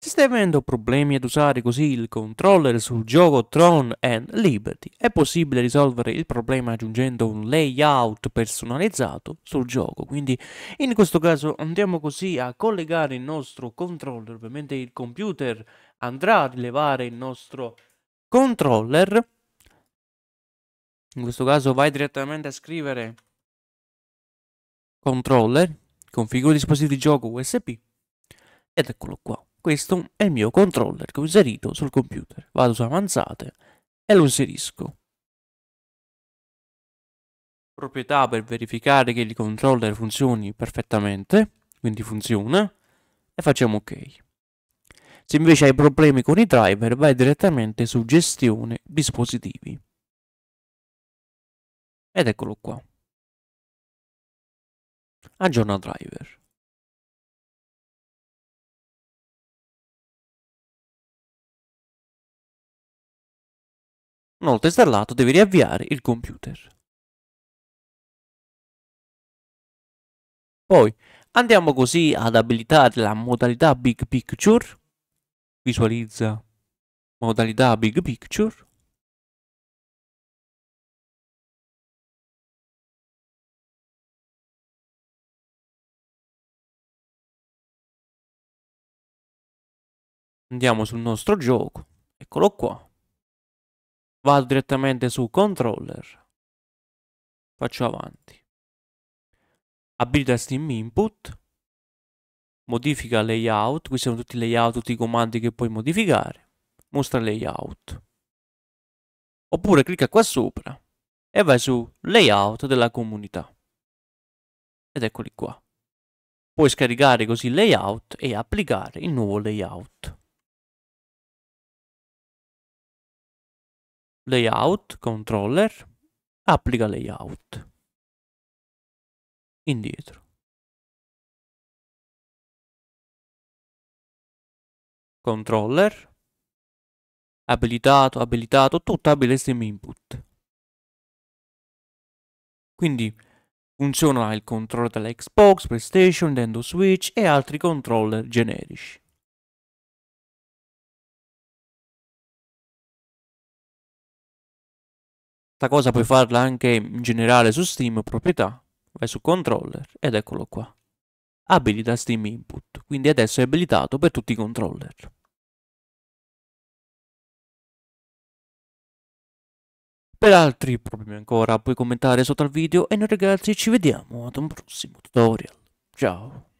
Se stai avendo problemi ad usare così il controller sul gioco Tron and Liberty, è possibile risolvere il problema aggiungendo un layout personalizzato sul gioco. Quindi in questo caso andiamo così a collegare il nostro controller, ovviamente il computer andrà a rilevare il nostro controller. In questo caso vai direttamente a scrivere controller, configura dispositivo di gioco USB ed eccolo qua. Questo è il mio controller che ho inserito sul computer. Vado su avanzate e lo inserisco. Proprietà per verificare che il controller funzioni perfettamente, quindi funziona, e facciamo ok. Se invece hai problemi con i driver vai direttamente su gestione dispositivi. Ed eccolo qua. Aggiorna driver. Una volta installato devi riavviare il computer. Poi andiamo così ad abilitare la modalità Big Picture. Visualizza modalità Big Picture. Andiamo sul nostro gioco, eccolo qua vado direttamente su controller, faccio avanti, abilita Steam Input, modifica layout, qui sono tutti i layout, tutti i comandi che puoi modificare, mostra layout. Oppure clicca qua sopra e vai su layout della comunità. Ed eccoli qua. Puoi scaricare così il layout e applicare il nuovo layout. layout, controller, applica layout. Indietro. Controller, abilitato, abilitato, tutto abile stem input. Quindi funziona il controller della Xbox, PlayStation, Nintendo Switch e altri controller generici. Questa cosa puoi farla anche in generale su Steam proprietà, vai su controller ed eccolo qua. Abilita Steam Input, quindi adesso è abilitato per tutti i controller. Per altri problemi ancora puoi commentare sotto al video e noi ragazzi ci vediamo ad un prossimo tutorial. Ciao!